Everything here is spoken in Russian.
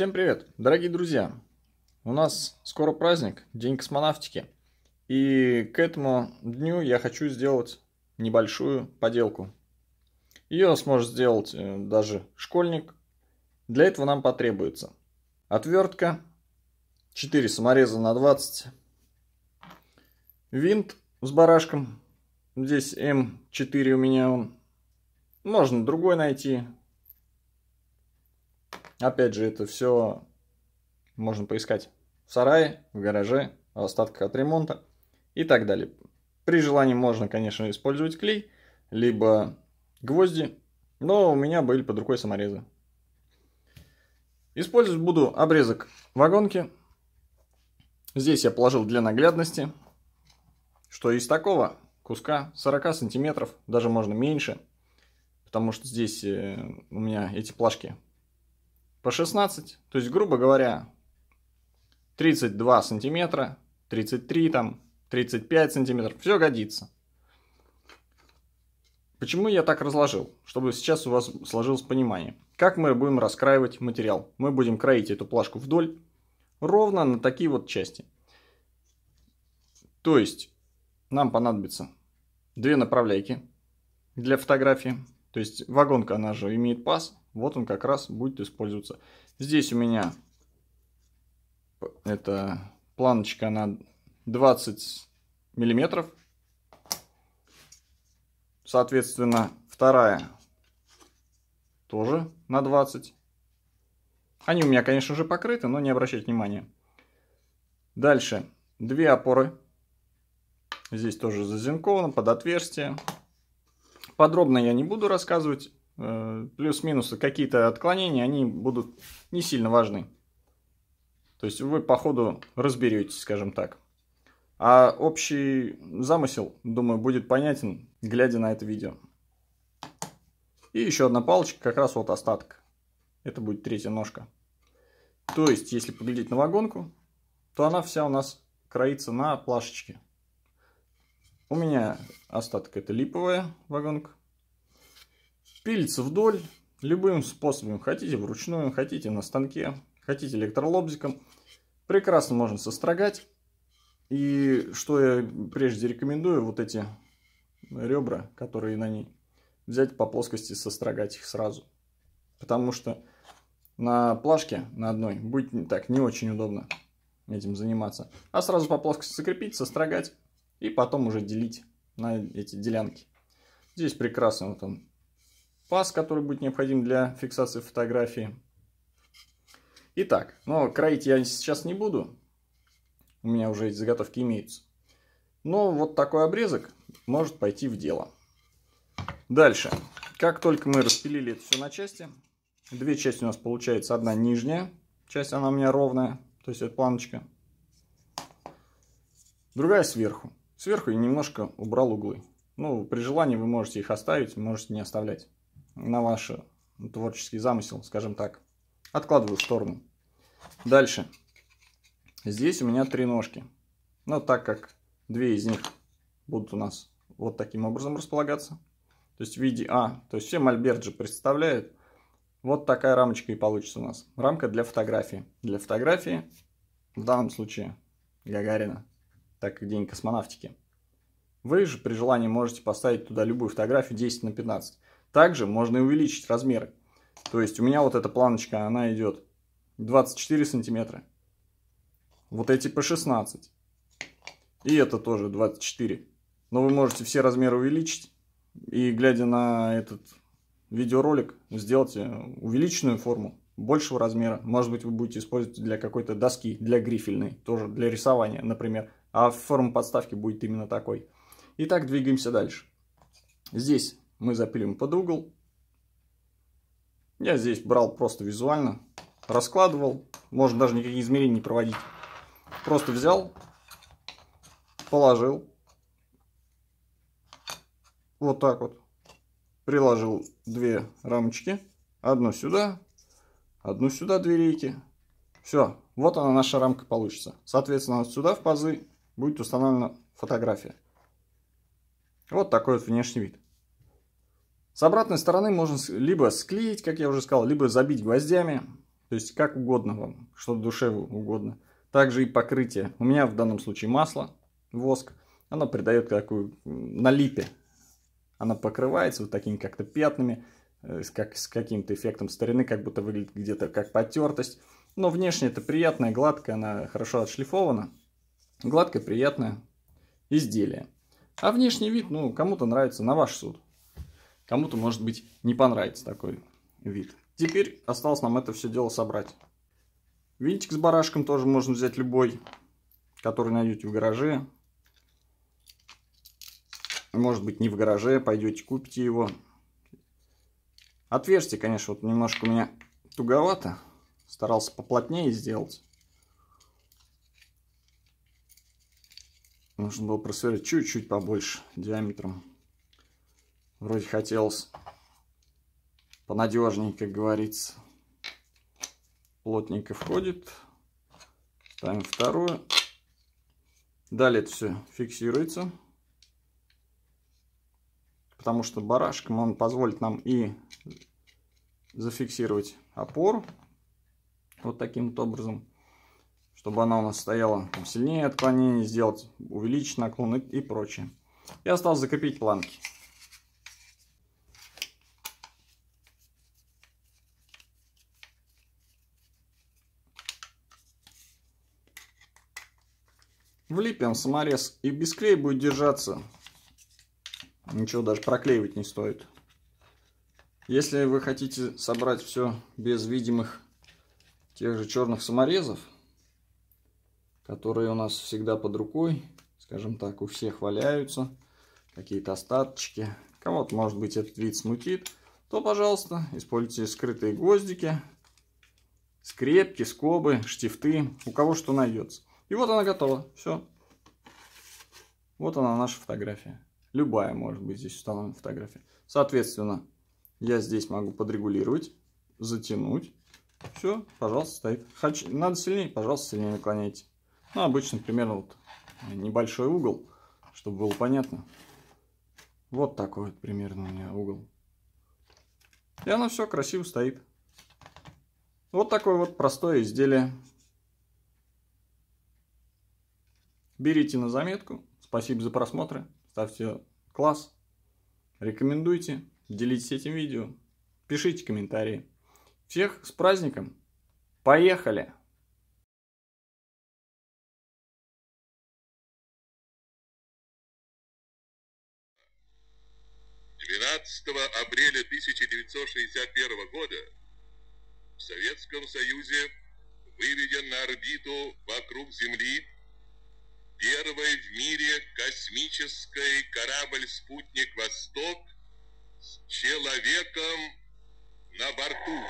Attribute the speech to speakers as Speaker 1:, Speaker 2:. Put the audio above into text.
Speaker 1: Всем привет, дорогие друзья! У нас скоро праздник, День космонавтики. И к этому дню я хочу сделать небольшую поделку. Ее сможет сделать э, даже школьник. Для этого нам потребуется отвертка, 4 самореза на 20, винт с барашком. Здесь М4 у меня он. Можно другой найти, Опять же, это все можно поискать в сарае, в гараже, в остатках от ремонта и так далее. При желании можно, конечно, использовать клей, либо гвозди, но у меня были под рукой саморезы. Использовать буду обрезок вагонки. Здесь я положил для наглядности, что из такого куска 40 сантиметров, даже можно меньше, потому что здесь э, у меня эти плашки по 16, то есть, грубо говоря, 32 сантиметра, 33 там, 35 сантиметров, все годится. Почему я так разложил? Чтобы сейчас у вас сложилось понимание. Как мы будем раскраивать материал? Мы будем кроить эту плашку вдоль, ровно на такие вот части. То есть, нам понадобится две направляйки для фотографии, то есть вагонка, она же имеет паз, вот он как раз будет использоваться. Здесь у меня эта планочка, на 20 миллиметров. Соответственно, вторая тоже на 20. Они у меня, конечно же, покрыты, но не обращайте внимания. Дальше. Две опоры. Здесь тоже зазинковано под отверстие. Подробно я не буду рассказывать. Э, Плюс-минусы, какие-то отклонения, они будут не сильно важны. То есть вы по ходу разберетесь, скажем так. А общий замысел, думаю, будет понятен, глядя на это видео. И еще одна палочка, как раз вот остатка Это будет третья ножка. То есть, если поглядеть на вагонку, то она вся у нас кроится на плашечке. У меня остаток это липовая вагонка. Пилится вдоль любым способом. Хотите вручную, хотите на станке, хотите электролобзиком. Прекрасно можно сострогать. И что я прежде рекомендую, вот эти ребра, которые на ней, взять по плоскости, сострогать их сразу. Потому что на плашке, на одной, будет так не очень удобно этим заниматься. А сразу по плоскости закрепить, сострогать и потом уже делить на эти делянки. Здесь прекрасно, вот он паз, который будет необходим для фиксации фотографии. Итак, но кроить я сейчас не буду. У меня уже эти заготовки имеются. Но вот такой обрезок может пойти в дело. Дальше. Как только мы распилили это все на части, две части у нас получается. Одна нижняя часть, она у меня ровная, то есть это планочка. Другая сверху. Сверху я немножко убрал углы. Ну, при желании вы можете их оставить, можете не оставлять на ваш э, творческий замысел, скажем так. Откладываю в сторону. Дальше. Здесь у меня три ножки. Но так как две из них будут у нас вот таким образом располагаться, то есть в виде А, то есть все мольберт же представляют, вот такая рамочка и получится у нас. Рамка для фотографии. Для фотографии, в данном случае, Гагарина, так как день космонавтики. Вы же при желании можете поставить туда любую фотографию 10 на 15. Также можно и увеличить размеры. То есть у меня вот эта планочка, она идет 24 сантиметра. Вот эти по 16. И это тоже 24. Но вы можете все размеры увеличить. И глядя на этот видеоролик, сделайте увеличенную форму большего размера. Может быть, вы будете использовать для какой-то доски, для грифельной, тоже для рисования, например. А форма подставки будет именно такой. Итак, двигаемся дальше. Здесь мы запилим под угол. Я здесь брал просто визуально, раскладывал, можно даже никаких измерений не проводить. Просто взял, положил, вот так вот, приложил две рамочки, одну сюда, одну сюда две рейки. Все, вот она наша рамка получится. Соответственно, вот сюда в пазы будет установлена фотография. Вот такой вот внешний вид. С обратной стороны можно либо склеить, как я уже сказал, либо забить гвоздями. То есть как угодно вам, что душе угодно. Также и покрытие. У меня в данном случае масло, воск. Оно придает такую налипе. Она покрывается вот такими как-то пятнами, э, как, с каким-то эффектом старины, как будто выглядит где-то как потертость. Но внешне это приятная, гладкая, она хорошо отшлифована. Гладкое, приятное изделие. А внешний вид, ну, кому-то нравится на ваш суд. Кому-то, может быть, не понравится такой вид. Теперь осталось нам это все дело собрать. Винтик с барашком тоже можно взять любой, который найдете в гараже. Может быть, не в гараже, пойдете купите его. Отверстие, конечно, вот немножко у меня туговато. Старался поплотнее сделать. Нужно было просверлить чуть-чуть побольше диаметром. Вроде хотелось понадежнее, как говорится. Плотненько входит. Ставим вторую. Далее это все фиксируется. Потому что барашком он позволит нам и зафиксировать опору. Вот таким вот образом. Чтобы она у нас стояла там, сильнее отклонение, сделать увеличить наклон и, и прочее. И осталось закрепить планки. Влепим саморез и без клея будет держаться. Ничего даже проклеивать не стоит. Если вы хотите собрать все без видимых тех же черных саморезов, которые у нас всегда под рукой, скажем так, у всех валяются, какие-то остаточки, кого-то, может быть, этот вид смутит, то, пожалуйста, используйте скрытые гвоздики, скрепки, скобы, штифты, у кого что найдется. И вот она готова. Все. Вот она наша фотография. Любая может быть здесь установлена фотография. Соответственно, я здесь могу подрегулировать, затянуть. Все, пожалуйста, стоит. Хоч... Надо сильнее, пожалуйста, сильнее наклоняйте. Ну, обычно примерно вот э, небольшой угол, чтобы было понятно. Вот такой вот примерно у меня угол. И оно все красиво стоит. Вот такое вот простое изделие. Берите на заметку. Спасибо за просмотры. Ставьте класс. Рекомендуйте. Делитесь этим видео. Пишите комментарии. Всех с праздником. Поехали! Двенадцатого апреля 1961 года в Советском Союзе выведен на орбиту вокруг Земли Первый в мире космический корабль-спутник «Восток» с человеком на борту.